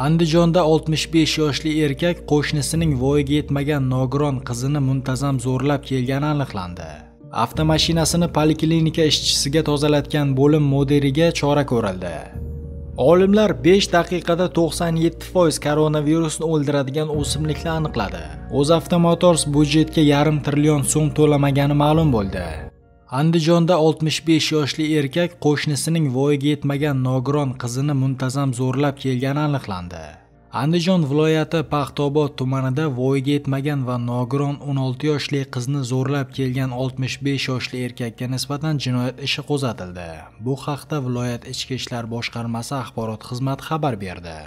Andijonda 65 yoshli erkak qo'shnisining voyaga yetmagan nogiron qizini muntazam zo'rlab kelgani aniqlandi. Avtomashinasini poliklinika ishchisiga tozalatgan bo'lim modiriga chora ko'rildi. Olimlar 5 daqiqada 97% koronavirusni o'ldiradigan o'simlikni aniqladi. O'zavtomotors budjetga yarim trillion so'm to'lamagani ma'lum bo'ldi. Andijonda 65 yoshli erkak qo'shnisining voyaga yetmagan nogiron qizini muntazam zo'rlab kelgani aniqlandi. Andijon viloyati Paxtobod tumanida voyaga yetmagan va nogiron 16 yoshli qizni zo'rlab kelgan 65 yoshli erkakka nisbatan jinoyat ishi qo'zg'atildi. Bu haqda viloyat ichki ishlar boshqarmasi axborot xizmati xabar berdi.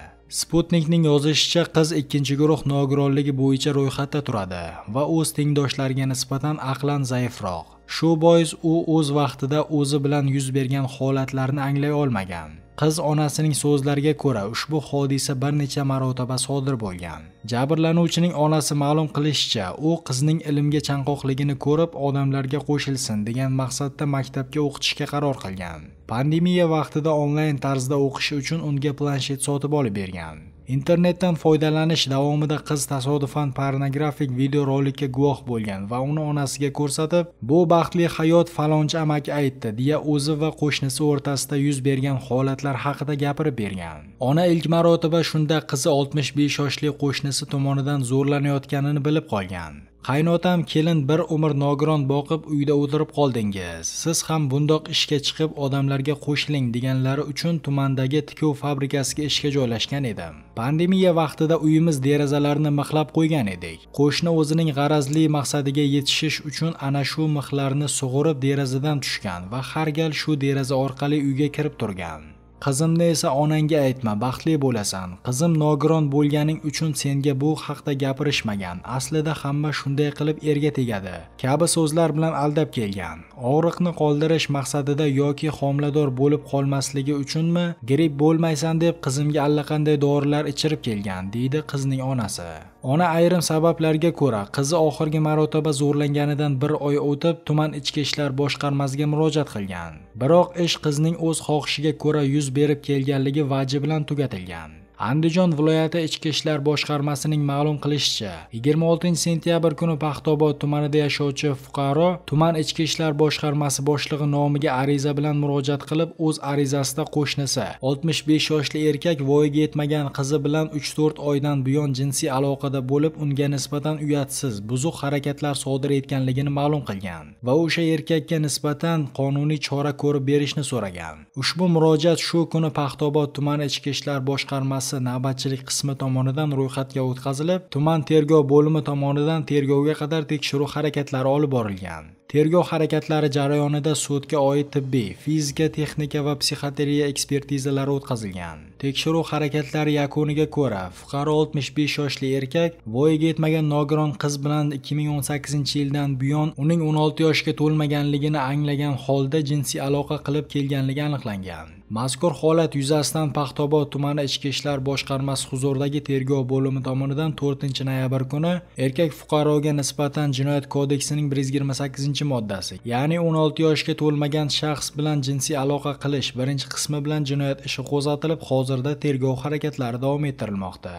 Sputnikning yozishicha, qiz ikkinchi guruh nogironligi bo'yicha ro'yxatda turadi va o'z tengdoshlariga nisbatan aqlan zaifroq, shu bois u o'z vaqtida o'zi bilan yuz bergan holatlarni anglay olmagan qiz onasining so'zlariga ko'ra ushbu hodisa bir necha marotaba sodir bo'lgan jabrlanuvchining onasi ma'lum qilishicha u qizning ilmga chanqoqligini ko'rib odamlarga qo'shilsin degan maqsadda maktabga o'qitishga qaror qilgan pandemiya vaqtida onlayn tarzda o'qish uchun unga planshet sotib olib bergan internetdan foydalanish davomida qiz tasodifan pornografik videorolikka guvoh bo'lgan va uni onasiga ko'rsatib bu baxtli hayot falonchi amaki aytdi deya o'zi va qo'shnisi o'rtasida yuz bergan holatlar haqida gapirib bergan ona ilk marotaba shunda qizi 65 yoshli qo'shnisi singlisi tomonidan zo'rlanayotganini bilib qolgan qaynotam kelin bir umr nogiron boqib uyda o'tirib qoldingiz siz ham bundoq ishga chiqib odamlarga qo'shiling deganlari uchun tumandagi tikuv fabrikasiga ishga joylashgan edim pandemiya vaqtida uyimiz derazalarini mixlab qo'ygan edik qo'shni o'zining g'arazli maqsadiga yetishish uchun ana shu mixlarni sug'urib derazadan tushgan va har gal shu deraza orqali uyga kirib turgan qizimni esa onangga aytma baxtli bo'lasan qizim nogiron bo'lganing uchun senga bu haqda gapirishmagan aslida hamma shunday qilib erga tegadi kabi so'zlar bilan aldab kelgan og'riqni qoldirish maqsadida yoki homilador bo'lib qolmasligi uchunmi gripp bo'lmaysan deb qizimga allaqanday dorilar ichirib kelgan deydi qizning onasi ona ayrim sabablarga ko'ra qizi oxirgi marotaba zo'rlanganidan bir oy o'tib tuman ichki ishlar boshqarmasiga murojaat qilgan biroq ish qizning o'z xohishiga ko'ra yuz berib kelganligi vaji bilan tugatilgan andijon viloyati ichki ishlar boshqarmasining ma'lum qilishicha 26 sentyabr kuni paxtobod tumanida yashovchi fuqaro tuman ichki ishlar boshqarmasi boshlig'i nomiga ariza bilan murojaat qilib o'z arizasida qo'shnisi 65 yoshli erkak voyaga yetmagan qizi bilan 3-4 oydan buyon jinsiy aloqada bo'lib unga nisbatan uyatsiz buzuq harakatlar sodir etganligini ma'lum qilgan va o'sha erkakka nisbatan qonuniy chora ko'rib berishni so'ragan ushbu murojaat shu kuni paxtobod tumani ichki ishlar boshqarmasi masalasi navbatchilik qismi tomonidan ro'yxatga o'tkazilib tuman tergov bo'limi tomonidan tergovga qadar tekshiruv harakatlari olib borilgan tergov harakatlari jarayonida sudga oid tibbiy fizika texnika va psixoteriya ekspertizalari o'tkazilgan tekshiruv harakatlari yakuniga ko'ra fuqaro 65 yoshli erkak voyaga yetmagan nogiron qiz bilan 2018 yildan buyon uning 16 yoshga to'lmaganligini anglagan holda jinsiy aloqa qilib kelganligi aniqlangan Mazkur holat yuzasidan Paxtobod tumani Ichki ishlar boshqarmasi huzuridagi tergov bo'limi tomonidan 4-noyabr kuni erkak fuqaroga nisbatan Jinoyat kodeksining 128-moddasi, ya'ni 16 yoshga to'lmagan shaxs bilan jinsiy aloqa qilish birinchi qismi bilan jinoyat ishi qo'zg'atilib, hozirda tergov harakatlari davom ettirilmoqda.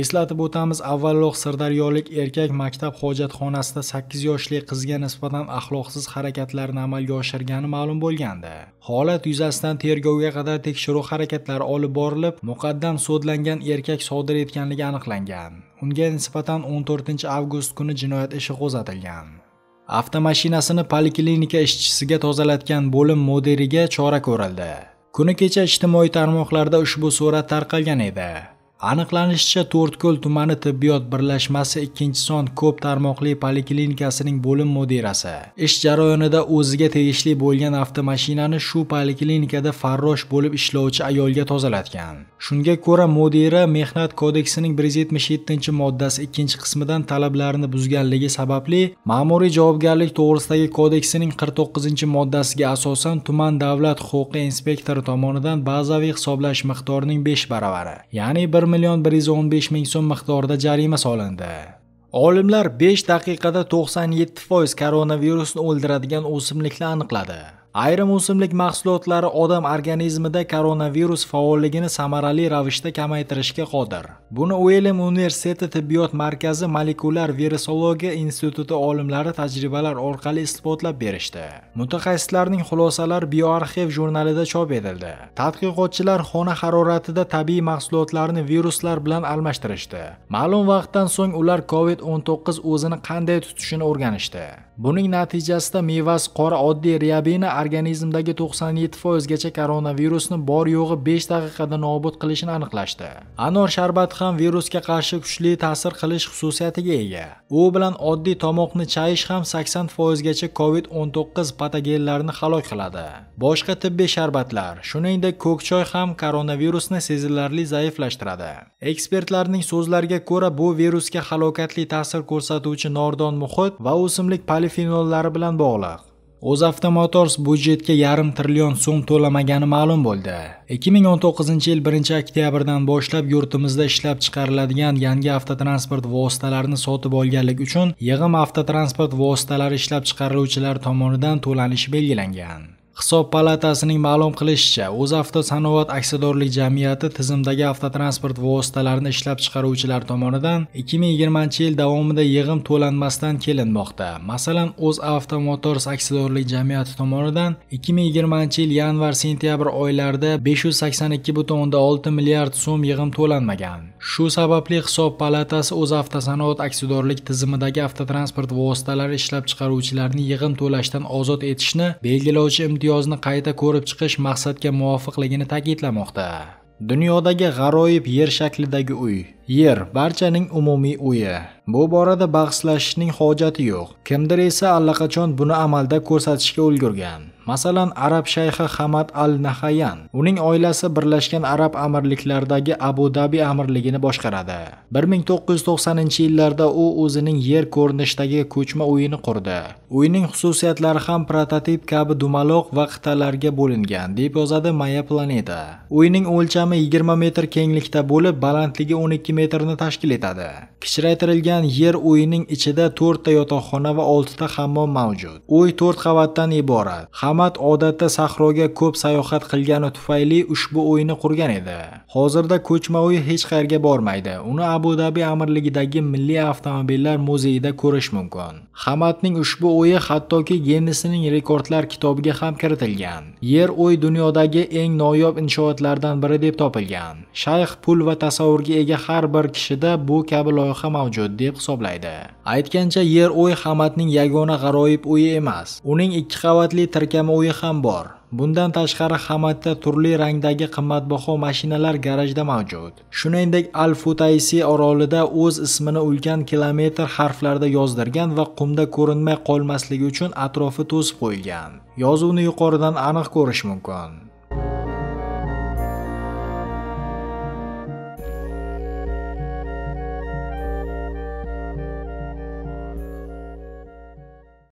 Eslatib o'tamiz, avvalroq Sirdaryolik erkak maktab hojatxonasida 8 yoshli qizga nisbatan axloqsiz harakatlarni amalga oshirgani ma'lum bo'lgandi. Holat yuzasidan tergovga qadar tekshiruv harakatlari olib borilib, muqaddam sudlangan erkak sodir etganligi aniqlangan. Unga nisbatan 14-avgust kuni jinoyat ishi qo'zg'atilgan. Avtomashinasini poliklinika ishchisiga tozalatgan bo'lim moderiga chora ko'rildi. Kuni kecha ijtimoiy tarmoqlarda ushbu surat tarqalgan edi. aniqlanishicha to'rtko'l tumani tibbiyot birlashmasi ikkinchi son ko'p tarmoqli poliklinikasining bo'lim mudirasi ish jarayonida o'ziga tegishli bo'lgan avtomashinani shu poliklinikada farrosh bo'lib ishlovchi ayolga tozalatgan shunga ko'ra mudira mehnat kodeksining bir yuz yetmish yettinchi moddasi ikkinchi qismidan talablarni buzganligi sababli ma'muriy javobgarlik to'g'risidagi kodeksining qirq to'qqizinchi moddasiga asosan tuman davlat huquqi inspektori tomonidan bazaviy hisoblash miqdorining besh baravari ya'ni bir 1 million 115 ming so'm miqdorida jarima solindi. Olimlar 5 daqiqada 97% koronavirusni o'ldiradigan o'simlikni aniqladi. ayrim o'simlik mahsulotlari odam organizmida koronavirus faolligini samarali ravishda kamaytirishga qodir buni uelem universiteti tibbiyot markazi molekulyar virusologiya instituti olimlari tajribalar orqali isbotlab berishdi mutaxassislarning xulosalari bioarxiv jurnalida chop etildi tadqiqotchilar xona haroratida tabiiy mahsulotlarni viruslar bilan almashtirishdi ma'lum vaqtdan so'ng ular covid 19 o'zini qanday tutishini o'rganishdi buning natijasida mevasi qora oddiy riabina organizmdagi 97 foizgacha koronavirusni bor yo'g'i 5 daqiqada nobud qilishini aniqlashdi anor sharbati ham virusga qarshi kuchli ta'sir qilish xususiyatiga ega u bilan oddiy tomoqni chayish ham 80 foizgacha covid 19 patogenlarni halok qiladi boshqa tibbiy sharbatlar shuningdek ko'k choy ham koronavirusni sezilarli zaiflashtiradi ekspertlarning so'zlariga ko'ra bu virusga halokatli ta'sir ko'rsatuvchi nordon muhit va o'simlik polifenollari bilan bog'liq o'zavto budjetga yarim trillion so'm to'lamagani ma'lum bo'ldi 2019 yil 1 oktyabrdan boshlab yurtimizda ishlab chiqariladigan yangi avtotransport vositalarini sotib olganlik uchun yig'im avtotransport vositalari ishlab chiqaruvchilari tomonidan to'lanishi belgilangan hisob palatasining ma'lum qilishicha o'zavto sanoat aksiyadorlik jamiyati tizimdagi avtotransport vositalarini ishlab chiqaruvchilar tomonidan 2020 yil davomida yig'im to'lanmasdan kelinmoqda masalan Avto motors aksiyadorlik jamiyati tomonidan 2020 yil yanvar sentyabr oylarida 582.6 milliard so'm yig'im to'lanmagan shu sababli hisob palatasi Avto sanoat aksiyadorlik tizimidagi avtotransport vositalari ishlab chiqaruvchilarini yig'im to'lashdan ozod etishni belgilovchi imtiyozlarni ehtiyozni qayta ko'rib chiqish maqsadga muvofiqligini ta'kidlamoqda dunyodagi g'aroyib yer shaklidagi uy Yer barchaning umumiy uyi. Bu borada bahslashishning hojati yo'q. Kimdir esa allaqachon buni amalda ko'rsatishga ulgurgan. Masalan, arab shayxi Hamad al-Nahayan uning oilasi Birlashgan Arab Amirliklaridagi Abu Dabi amirligini boshqaradi. 1990-yillarda u o'zining yer ko'rinishidagi ko'chma uyini qurdi. Uyning xususiyatlari ham prototip kabi dumaloq va qit'alarga bo'lingan, deb yozadi Maya Planeta. Uyning o'lchami 20 metr kenglikda bo'lib, balandligi 12 metrni tashkil etadi. Kichraytirilgan yer uyining ichida 4 ta yotoqxona va 6 ta hammom mavjud. uy 4 qavatdan iborat. Hamad odatda sahroga ko'p sayohat qilgani tufayli ushbu o'yini qurgan edi. Hozirda ko'chma uy hech qayerga bormaydi. Uni Abu Dhabi amirligidagi Milliy avtomobillar muzeyida ko'rish mumkin. Hamadning ushbu uyi hattoki Ginnesning rekordlar kitobiga ham kiritilgan. Yer uy dunyodagi eng noyob inshootlardan biri deb topilgan. Shayx pul va tasavvurga ega har bir kishida bu kabi loyiha mavjud deb hisoblaydi aytgancha yer o'y hamadning yagona g'aroyib uyi emas uning ikki qavatli tirkama uyi ham bor Bundan tashqari Hamadda turli rangdagi qimmatbaho mashinalar garajda mavjud. Shuningdek, Al-Futaysi orolida o'z ismini ulkan kilometr harflarda yozdirgan va qumda ko'rinmay qolmasligi uchun atrofi to'sib qo'yilgan. Yozuvni yuqoridan aniq ko'rish mumkin.